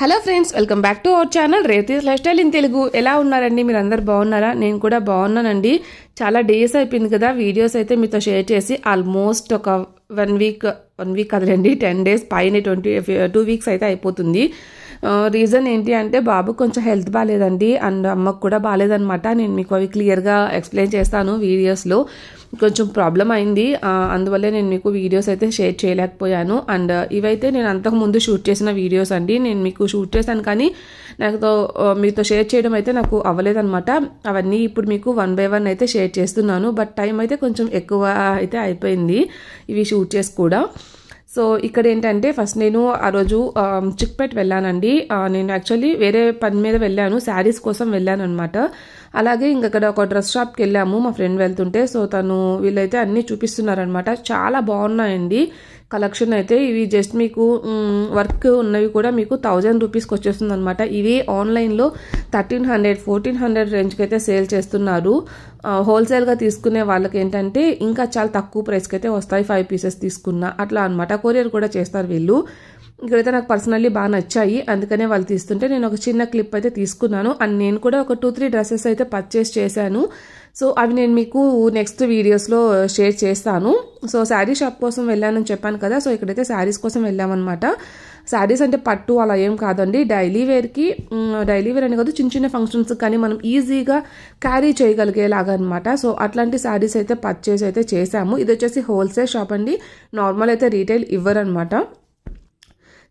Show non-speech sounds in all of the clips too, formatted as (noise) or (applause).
hello friends welcome back to our channel Rethi's lifestyle in Telugu ఎలా ఉన్నారండి మీరు అందరు బాగున్నారా నేను కూడా బాగున్నానండి చాలా డేస్ అయిపోయింది కదా వీడియోస్ అయితే మీతో షేర్ చేసి ఆల్మోస్ట్ ఒక వన్ వీక్ వన్ వీక్ కదలండి టెన్ డేస్ పైన ట్వంటీ టూ వీక్స్ అయితే అయిపోతుంది రీజన్ ఏంటి అంటే బాబు కొంచెం హెల్త్ బాగాలేదండి అండ్ అమ్మకు కూడా బాగాలేదనమాట నేను మీకు అవి క్లియర్గా ఎక్స్ప్లెయిన్ చేస్తాను వీడియోస్లో కొంచెం ప్రాబ్లం అయింది అందువల్లే నేను మీకు వీడియోస్ అయితే షేర్ చేయలేకపోయాను అండ్ ఇవైతే నేను అంతకుముందు షూట్ చేసిన వీడియోస్ అండి నేను మీకు షూట్ చేశాను కానీ నాతో మీతో షేర్ చేయడం అయితే నాకు అవ్వలేదనమాట అవన్నీ ఇప్పుడు మీకు వన్ బై వన్ అయితే షేర్ చేస్తున్నాను బట్ టైం అయితే కొంచెం ఎక్కువ అయితే అయిపోయింది ఇవి షూట్ చేసి కూడా సో ఇక్కడ ఏంటంటే ఫస్ట్ నేను ఆ రోజు um, చిక్పేట్ వెళ్ళానండి నేను యాక్చువల్లీ వేరే పని మీద వెళ్ళాను శారీస్ కోసం వెళ్ళాను అనమాట అలాగే ఇంకక్కడ ఒక డ్రెస్ షాప్కి వెళ్ళాము మా ఫ్రెండ్ వెళ్తుంటే సో తను వీళ్ళైతే అన్నీ చూపిస్తున్నారనమాట చాలా బాగున్నాయండి కలెక్షన్ అయితే ఇవి జస్ట్ మీకు వర్క్ ఉన్నవి కూడా మీకు థౌజండ్ రూపీస్కి వచ్చేస్తుంది అనమాట ఇవి ఆన్లైన్లో థర్టీన్ హండ్రెడ్ ఫోర్టీన్ హండ్రెడ్ రేంజ్కి అయితే సేల్ చేస్తున్నారు హోల్సేల్గా తీసుకునే వాళ్ళకి ఏంటంటే ఇంకా చాలా తక్కువ ప్రైస్కి అయితే వస్తాయి ఫైవ్ పీసెస్ తీసుకున్నా అట్లా అనమాట కొరియర్ కూడా చేస్తారు వీళ్ళు ఇక్కడైతే నాకు పర్సనల్లీ బాగా నచ్చాయి అందుకనే వాళ్ళు తీస్తుంటే నేను ఒక చిన్న క్లిప్ అయితే తీసుకున్నాను అండ్ నేను కూడా ఒక టూ త్రీ డ్రెస్సెస్ అయితే పర్చేస్ చేశాను సో అవి నేను మీకు నెక్స్ట్ వీడియోస్లో షేర్ చేస్తాను సో శారీ షాప్ కోసం వెళ్ళానని చెప్పాను కదా సో ఇక్కడైతే శారీస్ కోసం వెళ్ళామన్నమాట శారీస్ అంటే పట్టు అలా ఏం కాదండి డైలీ వేర్కి డైలీ వేర్ అని కాదు చిన్న చిన్న ఫంక్షన్స్ కానీ మనం ఈజీగా క్యారీ చేయగలిగేలాగా అనమాట సో అట్లాంటి శారీస్ అయితే పర్చేస్ అయితే చేశాము ఇది వచ్చేసి హోల్సేల్ షాప్ అండి నార్మల్ అయితే రీటైల్ అనమాట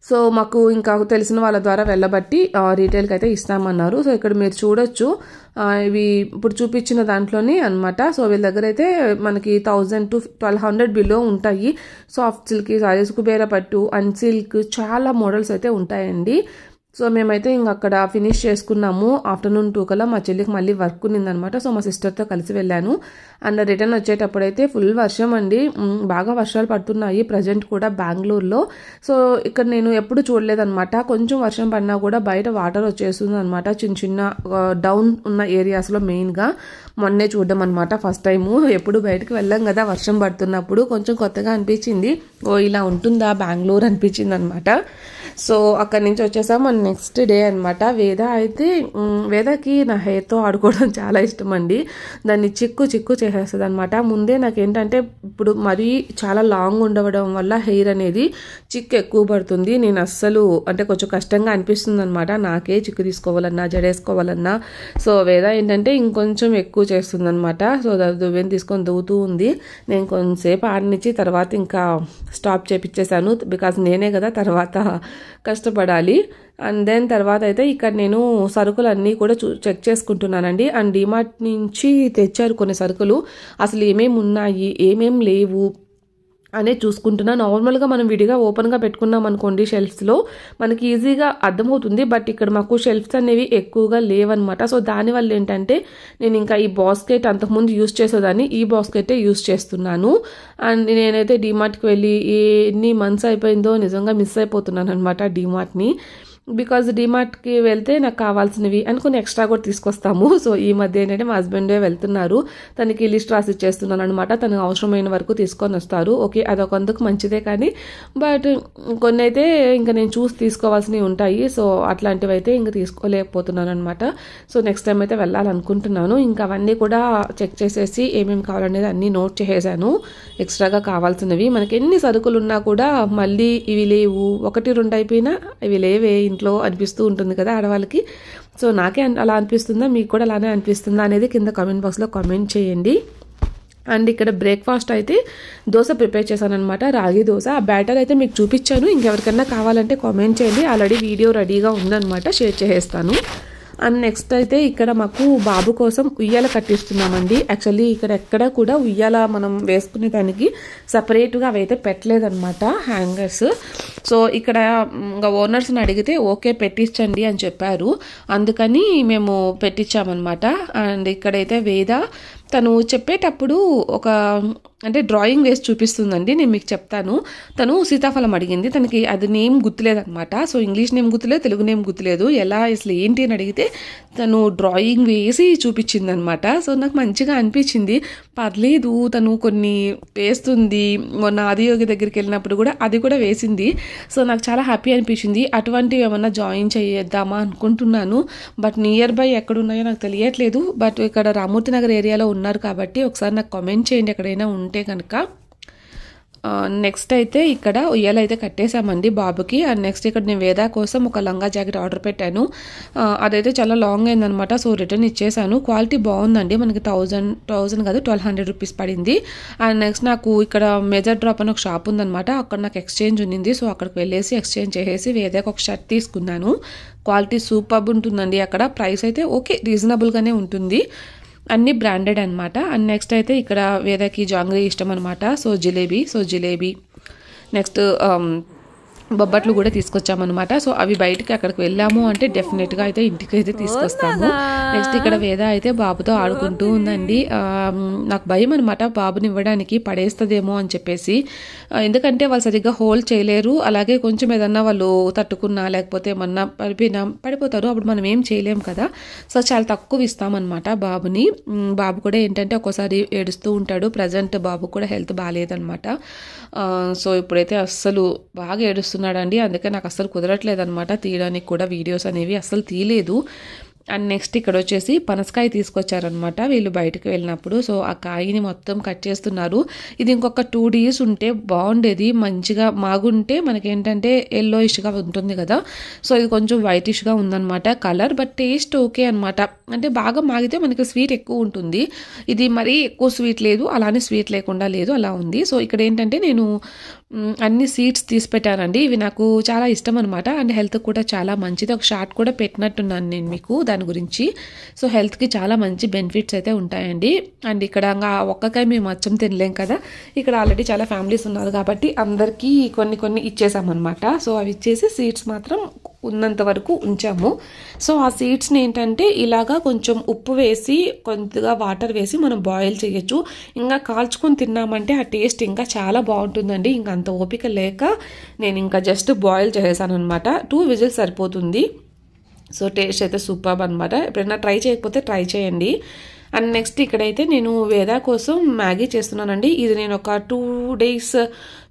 సో మాకు ఇంకా తెలిసిన వాళ్ళ ద్వారా వెళ్ళబట్టి రీటైల్కి అయితే ఇస్తామన్నారు సో ఇక్కడ మీరు చూడొచ్చు ఇవి ఇప్పుడు చూపించిన దాంట్లోనే అనమాట సో వీళ్ళ దగ్గర అయితే మనకి thousand to twelve hundred below ఉంటాయి సాఫ్ట్ సిల్క్ సారీస్ కుబేర పట్టు అన్ సిల్క్ చాలా మోడల్స్ అయితే ఉంటాయండి సో మేమైతే ఇంక అక్కడ ఫినిష్ చేసుకున్నాము ఆఫ్టర్నూన్ టూ కల్లా మా చెల్లికి మళ్ళీ వర్క్ ఉన్నిందనమాట సో మా సిస్టర్తో కలిసి వెళ్ళాను అండ్ రిటర్న్ వచ్చేటప్పుడైతే ఫుల్ వర్షం అండి బాగా వర్షాలు పడుతున్నాయి ప్రజెంట్ కూడా బెంగళూరులో సో ఇక్కడ నేను ఎప్పుడు చూడలేదనమాట కొంచెం వర్షం పడినా కూడా బయట వాటర్ వచ్చేస్తుంది అనమాట చిన్న చిన్న డౌన్ ఉన్న ఏరియాస్లో మెయిన్గా మొన్నే చూడడం అనమాట ఫస్ట్ టైము ఎప్పుడు బయటకు వెళ్ళాం కదా వర్షం పడుతున్నప్పుడు కొంచెం కొత్తగా అనిపించింది ఓ ఇలా ఉంటుందా బెంగళూరు అనిపించింది అనమాట సో అక్కడి నుంచి వచ్చేసాం నెక్స్ట్ డే అనమాట వేద అయితే వేదకి నా హెయిర్తో ఆడుకోవడం (laughs) చాలా ఇష్టం అండి దాన్ని చిక్కు చిక్కు చేసేస్తుంది అనమాట ముందే నాకు ఏంటంటే ఇప్పుడు మరీ చాలా లాంగ్ ఉండవడం వల్ల హెయిర్ అనేది చిక్కు ఎక్కువ పడుతుంది నేను అస్సలు అంటే కొంచెం కష్టంగా అనిపిస్తుంది అనమాట నాకే చిక్కు తీసుకోవాలన్నా జడేసుకోవాలన్నా సో వేద ఏంటంటే ఇంకొంచెం ఎక్కువ చేస్తుంది అనమాట సో దువ్వెని తీసుకొని దువ్వుతూ ఉంది నేను కొంచెంసేపు ఆడనిచ్చి తర్వాత ఇంకా స్టాప్ చేపించేశాను బికాజ్ నేనే కదా తర్వాత కష్టపడాలి అండ్ దెన్ తర్వాత అయితే ఇక్కడ నేను సరుకులన్నీ కూడా చెక్ చేసుకుంటున్నానండి అండ్ డిమార్ట్ నుంచి తెచ్చారు కొన్ని సరుకులు అసలు ఏమేమి ఉన్నాయి ఏమేం లేవు అనే చూసుకుంటున్నా నార్మల్గా మనం విడిగా ఓపెన్గా పెట్టుకున్నాం అనుకోండి షెల్ఫ్స్లో మనకి ఈజీగా అర్థమవుతుంది బట్ ఇక్కడ మాకు షెల్ఫ్స్ అనేవి ఎక్కువగా లేవన్నమాట సో దానివల్ల ఏంటంటే నేను ఇంకా ఈ బాస్కెట్ అంతకుముందు యూజ్ చేసేదాన్ని ఈ బాస్కెటే యూజ్ చేస్తున్నాను అండ్ నేనైతే డిమార్ట్కి వెళ్ళి ఎన్ని మంత్స్ అయిపోయిందో నిజంగా మిస్ అయిపోతున్నాను అనమాట డిమార్ట్ని బికాజ్ డిమార్ట్కి వెళ్తే నాకు కావాల్సినవి అని కొన్ని ఎక్స్ట్రా కూడా తీసుకొస్తాము సో (laughs) ఈ మధ్య ఏంటంటే మా హస్బెండే వెళ్తున్నారు తనకి లిస్ట్ రాసి ఇచ్చేస్తున్నాను అనమాట తనకు అవసరమైన వరకు తీసుకొని వస్తారు ఓకే అదొకందుకు మంచిదే కానీ బట్ కొన్ని అయితే ఇంకా నేను చూసి తీసుకోవాల్సినవి ఉంటాయి సో అట్లాంటివి అయితే ఇంకా తీసుకోలేకపోతున్నాను అనమాట సో నెక్స్ట్ టైం అయితే వెళ్ళాలనుకుంటున్నాను ఇంకా అవన్నీ కూడా చెక్ చేసేసి ఏమేమి కావాలనేది అన్నీ నోట్ చేసేసాను ఎక్స్ట్రాగా కావాల్సినవి మనకి ఎన్ని సరుకులు ఉన్నా కూడా మళ్ళీ ఇవి లేవు ఒకటి రెండు అయిపోయినా ఇవి లేవే ఇంట్లో అనిపిస్తూ ఉంటుంది కదా ఆడవాళ్ళకి సో నాకే అలా అనిపిస్తుందా మీకు కూడా అలానే అనిపిస్తుందా అనేది కింద కామెంట్ బాక్స్లో కామెంట్ చేయండి అండ్ ఇక్కడ బ్రేక్ఫాస్ట్ అయితే దోశ ప్రిపేర్ చేశాను అనమాట రాగి దోశ ఆ బ్యాటర్ అయితే మీకు చూపించాను ఇంకెవరికైనా కావాలంటే కామెంట్ చేయండి ఆల్రెడీ వీడియో రెడీగా ఉందనమాట షేర్ చేసేస్తాను అండ్ నెక్స్ట్ అయితే ఇక్కడ మాకు బాబు కోసం ఉయ్యాల కట్టిస్తున్నామండి యాక్చువల్లీ ఇక్కడ ఎక్కడ కూడా ఉయ్యాల మనం వేసుకునే దానికి సపరేట్గా అవైతే పెట్టలేదనమాట హ్యాంగర్స్ సో ఇక్కడ ఇంకా ఓనర్స్ని అడిగితే ఓకే పెట్టించండి అని చెప్పారు అందుకని మేము పెట్టించామన్నమాట అండ్ ఇక్కడైతే వేద తను చెప్పేటప్పుడు ఒక అంటే డ్రాయింగ్ వేసి చూపిస్తుందండి నేను మీకు చెప్తాను తను సీతాఫలం అడిగింది తనకి అది నేమ్ గుర్తులేదనమాట సో ఇంగ్లీష్ నేమ్ గుర్తులేదు తెలుగు నేమ్ గుర్తులేదు ఎలా అసలు ఏంటి అని అడిగితే తను డ్రాయింగ్ వేసి చూపించింది అనమాట సో నాకు మంచిగా అనిపించింది పర్లేదు తను కొన్ని వేస్తుంది మొన్న ఆదియోగి దగ్గరికి వెళ్ళినప్పుడు కూడా అది కూడా వేసింది సో నాకు చాలా హ్యాపీ అనిపించింది అటువంటివి ఏమన్నా జాయిన్ చేద్దామా అనుకుంటున్నాను బట్ నియర్ బై ఎక్కడున్నాయో నాకు తెలియట్లేదు బట్ ఇక్కడ రామూర్తి నగర్ ఏరియాలో ఉన్నారు కాబట్టి ఒకసారి నాకు కామెంట్ చేయండి ఎక్కడైనా ఉంటే కనుక నెక్స్ట్ అయితే ఇక్కడ ఉయ్యాలు అయితే కట్టేశామండి బాబుకి అండ్ నెక్స్ట్ ఇక్కడ నేను వేదా కోసం ఒక లంగా జాకెట్ ఆర్డర్ పెట్టాను అదైతే చాలా లాంగ్ అయిందనమాట సో రిటర్న్ ఇచ్చేసాను క్వాలిటీ బాగుందండి మనకి థౌజండ్ థౌజండ్ కాదు ట్వెల్వ్ హండ్రెడ్ రూపీస్ పడింది అండ్ నెక్స్ట్ నాకు ఇక్కడ మెజర్ డ్రాప్ అని ఒక షాప్ ఉందనమాట అక్కడ నాకు ఎక్స్చేంజ్ ఉన్నింది సో అక్కడికి వెళ్ళేసి ఎక్స్చేంజ్ చేసేసి వేదాకి ఒక షర్ట్ తీసుకున్నాను క్వాలిటీ సూపర్ ఉంటుందండి అక్కడ ప్రైస్ అయితే ఓకే రీజనబుల్గానే ఉంటుంది అన్ని బ్రాండెడ్ అనమాట అండ్ నెక్స్ట్ అయితే ఇక్కడ వేదకి జాంగ్రీ ఇష్టం అనమాట so jalebi so jalebi next బొబ్బట్లు కూడా తీసుకొచ్చామన్నమాట సో అవి బయటకి అక్కడికి వెళ్ళాము అంటే డెఫినెట్గా అయితే ఇంటికి అయితే తీసుకొస్తాము నెక్స్ట్ ఇక్కడ వేద అయితే బాబుతో ఆడుకుంటూ ఉందండి నాకు భయం అనమాట బాబుని ఇవ్వడానికి పడేస్తుందేమో అని చెప్పేసి ఎందుకంటే వాళ్ళు సరిగ్గా హోల్డ్ చేయలేరు అలాగే కొంచెం ఏదన్నా వాళ్ళు తట్టుకున్నా లేకపోతే ఏమన్నా పడిపోయినా పడిపోతారు అప్పుడు మనం ఏం చేయలేము కదా సో చాలా తక్కువ ఇస్తామన్నమాట బాబుని బాబు కూడా ఏంటంటే ఒక్కోసారి ఏడుస్తూ ఉంటాడు ప్రజెంట్ బాబు కూడా హెల్త్ బాగాలేదనమాట సో ఇప్పుడైతే అస్సలు బాగా ఏడుస్తుంది అండి అందుకే నాకు అసలు కుదరట్లేదు అనమాట తీయడానికి కూడా వీడియోస్ అనేవి అసలు తీయలేదు అండ్ నెక్స్ట్ ఇక్కడ వచ్చేసి పనసకాయ తీసుకొచ్చారనమాట వీళ్ళు బయటకు వెళ్ళినప్పుడు సో ఆ కాయని మొత్తం కట్ చేస్తున్నారు ఇది ఇంకొక టూ డేస్ ఉంటే బాగుండేది మంచిగా మాగుంటే మనకేంటంటే ఎల్లోయిష్గా ఉంటుంది కదా సో ఇది కొంచెం వైటిష్గా ఉందనమాట కలర్ బట్ టేస్ట్ ఓకే అనమాట అంటే బాగా మాగితే మనకి స్వీట్ ఎక్కువ ఉంటుంది ఇది మరీ ఎక్కువ స్వీట్ లేదు అలానే స్వీట్ లేకుండా లేదు అలా ఉంది సో ఇక్కడ ఏంటంటే నేను అన్ని సీడ్స్ తీసి పెట్టానండి ఇవి నాకు చాలా ఇష్టం అనమాట అండ్ హెల్త్ కూడా చాలా మంచిది ఒక షార్ట్ కూడా పెట్టినట్టున్నాను నేను మీకు దాని గురించి సో హెల్త్కి చాలా మంచి బెనిఫిట్స్ అయితే ఉంటాయండి అండ్ ఇక్కడ ఒక్కకాయ మేము అచ్చం తినలేం కదా ఇక్కడ ఆల్రెడీ చాలా ఫ్యామిలీస్ ఉన్నారు కాబట్టి అందరికీ కొన్ని కొన్ని ఇచ్చేసామన్నమాట సో అవి ఇచ్చేసి సీడ్స్ మాత్రం ఉన్నంత వరకు ఉంచాము సో ఆ సీడ్స్ని ఏంటంటే ఇలాగా కొంచెం ఉప్పు వేసి కొద్దిగా వాటర్ వేసి మనం బాయిల్ చేయొచ్చు ఇంకా కాల్చుకొని తిన్నామంటే ఆ టేస్ట్ ఇంకా చాలా బాగుంటుందండి ఇంకా అంత ఓపిక లేక నేను ఇంకా జస్ట్ బాయిల్ చేసాను అనమాట టూ విజిల్స్ సరిపోతుంది సో టేస్ట్ అయితే సూపర్ అనమాట ఎప్పుడైనా ట్రై చేయకపోతే ట్రై చేయండి అండ్ నెక్స్ట్ ఇక్కడైతే నేను వేదా కోసం మ్యాగీ చేస్తున్నానండి ఇది నేను ఒక టూ డేస్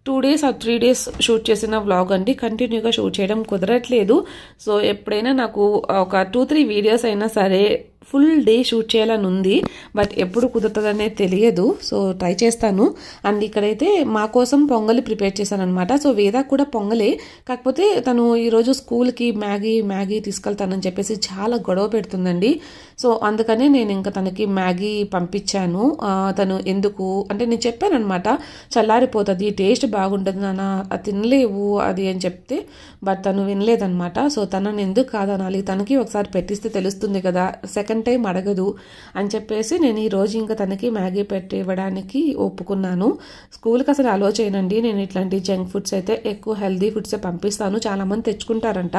టూ డేస్ ఆ త్రీ డేస్ షూట్ చేసిన వ్లాగ్ అండి కంటిన్యూగా షూట్ చేయడం కుదరట్లేదు సో ఎప్పుడైనా నాకు ఒక టూ త్రీ వీడియోస్ అయినా సరే ఫుల్ డే షూట్ చేయాలని ఉంది బట్ ఎప్పుడు కుదురుతుందనేది తెలియదు సో ట్రై చేస్తాను అండ్ ఇక్కడైతే మా కోసం పొంగలి ప్రిపేర్ చేశాను అనమాట సో వేదా కూడా పొంగలే కాకపోతే తను ఈరోజు స్కూల్కి మ్యాగీ మ్యాగీ తీసుకెళ్తానని చెప్పేసి చాలా గొడవ పెడుతుందండి సో అందుకనే నేను ఇంకా తనకి మ్యాగీ పంపించాను తను ఎందుకు అంటే నేను చెప్పాను అనమాట చల్లారిపోతుంది టేస్ట్ బాగుంటుంది నాన్న తినలేవు అది అని చెప్తే బట్ తను వినలేదనమాట సో తనని ఎందుకు కాదనాలి తనకి ఒకసారి పెట్టిస్తే తెలుస్తుంది కదా సెకండ్ ఎందుకంటే మడగదు అని చెప్పేసి నేను ఈరోజు ఇంకా తనకి మ్యాగీ పెట్టి ఇవ్వడానికి ఒప్పుకున్నాను స్కూల్కి అసలు అలో చేయనండి నేను ఇట్లాంటి జంక్ ఫుడ్స్ అయితే ఎక్కువ హెల్దీ ఫుడ్సే పంపిస్తాను చాలామంది తెచ్చుకుంటారంట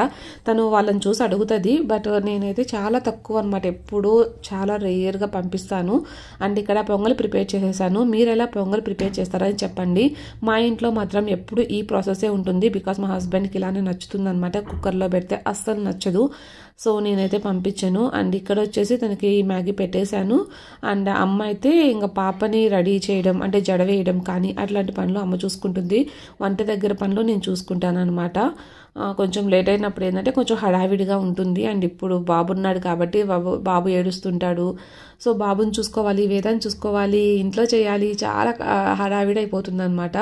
తను వాళ్ళని చూసి అడుగుతుంది బట్ నేనైతే చాలా తక్కువ అనమాట ఎప్పుడూ చాలా రేయర్గా పంపిస్తాను అండ్ ఇక్కడ పొంగల్ ప్రిపేర్ చేసేసాను మీరు ఎలా పొంగల్ ప్రిపేర్ చేస్తారని చెప్పండి మా ఇంట్లో మాత్రం ఎప్పుడు ఈ ప్రాసెసే ఉంటుంది బికాస్ మా హస్బెండ్కి ఇలానే నచ్చుతుంది అనమాట కుక్కర్లో పెడితే అస్సలు నచ్చదు సో నేనైతే పంపించాను అండ్ ఇక్కడ వచ్చేసి తనకి మ్యాగీ పెట్టేశాను అండ్ అమ్మ అయితే ఇంకా పాపని రెడీ చేయడం అంటే జడ వేయడం కానీ అట్లాంటి పనులు అమ్మ చూసుకుంటుంది వంట దగ్గర పనులు నేను చూసుకుంటాను అనమాట కొంచెం లేట్ అయినప్పుడు ఏంటంటే కొంచెం హడావిడిగా ఉంటుంది అండ్ ఇప్పుడు బాబు ఉన్నాడు కాబట్టి బాబు బాబు ఏడుస్తుంటాడు సో బాబుని చూసుకోవాలి వేదాన్ని చూసుకోవాలి ఇంట్లో చేయాలి చాలా అనమాట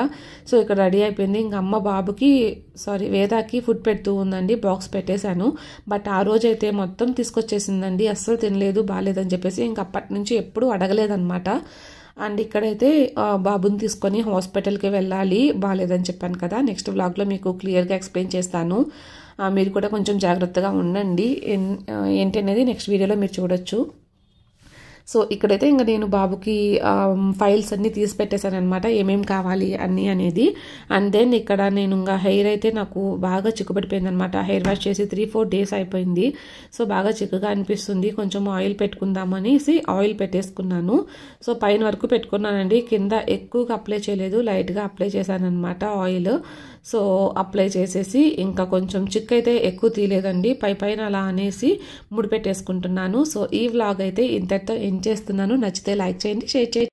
సో ఇక్కడ రెడీ అయిపోయింది ఇంక అమ్మ బాబుకి సారీ వేదాకి ఫుడ్ పెడుతూ ఉందండి బాక్స్ పెట్టేశాను బట్ ఆ రోజైతే మొత్తం తీసుకొచ్చేసిందండి అస్సలు తినలేదు బాగాలేదని చెప్పేసి ఇంక అప్పటి నుంచి ఎప్పుడూ అడగలేదనమాట అండ్ ఇక్కడైతే బాబుని తీసుకొని హాస్పిటల్కి వెళ్ళాలి బాగాలేదని చెప్పాను కదా నెక్స్ట్ వ్లాగ్లో మీకు క్లియర్గా ఎక్స్ప్లెయిన్ చేస్తాను మీరు కూడా కొంచెం జాగ్రత్తగా ఉండండి ఏంటి అనేది నెక్స్ట్ వీడియోలో మీరు చూడొచ్చు సో ఇక్కడైతే ఇంకా నేను బాబుకి ఫైల్స్ అన్నీ తీసి పెట్టేశాను అనమాట ఏమేమి కావాలి అన్నీ అనేది అండ్ దెన్ ఇక్కడ నేను ఇంకా హెయిర్ అయితే నాకు బాగా చిక్కుపడిపోయింది అనమాట హెయిర్ వాష్ చేసి త్రీ ఫోర్ డేస్ అయిపోయింది సో బాగా చిక్కుగా అనిపిస్తుంది కొంచెం ఆయిల్ పెట్టుకుందామనేసి ఆయిల్ పెట్టేసుకున్నాను సో పైన వరకు పెట్టుకున్నానండి కింద ఎక్కువగా అప్లై చేయలేదు లైట్గా అప్లై చేశాను అనమాట ఆయిల్ సో అప్లై చేసేసి ఇంకా కొంచెం చిక్ అయితే ఎక్కువ తీయలేదండి పై పైన అలా అనేసి ముడిపెట్టేసుకుంటున్నాను సో ఈ వ్లాగ్ అయితే ఇంతటితో ఎన్ చేస్తున్నాను నచ్చితే లైక్ చేయండి షేర్ చేయండి